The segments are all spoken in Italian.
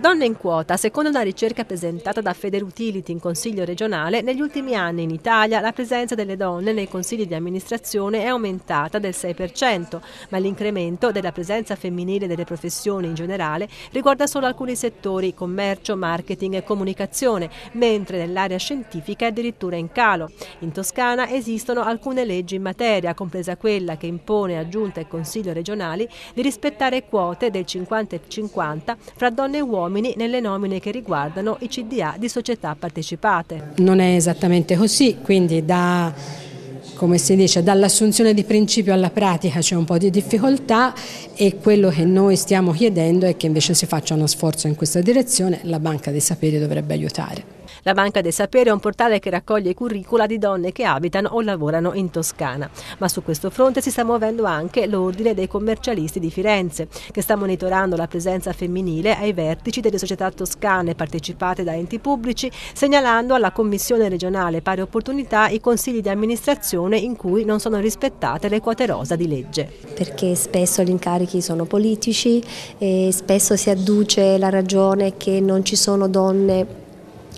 Donne in quota, secondo una ricerca presentata da Federutility in Consiglio regionale, negli ultimi anni in Italia la presenza delle donne nei consigli di amministrazione è aumentata del 6%, ma l'incremento della presenza femminile delle professioni in generale riguarda solo alcuni settori, commercio, marketing e comunicazione, mentre nell'area scientifica è addirittura in calo. In Toscana esistono alcune leggi in materia, compresa quella che impone a Giunta e Consiglio regionali di rispettare quote del 50 50 fra donne e uomini uomini nelle nomine che riguardano i CDA di società partecipate. Non è esattamente così, quindi da come si dice, dall'assunzione di principio alla pratica c'è un po' di difficoltà e quello che noi stiamo chiedendo è che invece si faccia uno sforzo in questa direzione, la Banca dei Saperi dovrebbe aiutare. La Banca dei Saperi è un portale che raccoglie curricula di donne che abitano o lavorano in Toscana, ma su questo fronte si sta muovendo anche l'Ordine dei commercialisti di Firenze, che sta monitorando la presenza femminile ai vertici delle società toscane partecipate da enti pubblici, segnalando alla Commissione regionale pari opportunità i consigli di amministrazione Comune in cui non sono rispettate le quote rosa di legge. Perché spesso gli incarichi sono politici e spesso si adduce la ragione che non ci sono donne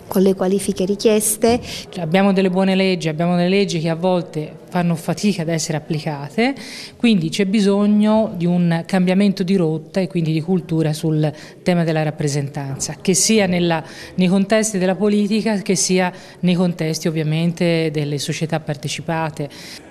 con le qualifiche richieste. Cioè, abbiamo delle buone leggi, abbiamo delle leggi che a volte fanno fatica ad essere applicate, quindi c'è bisogno di un cambiamento di rotta e quindi di cultura sul tema della rappresentanza, che sia nella, nei contesti della politica che sia nei contesti ovviamente delle società partecipate.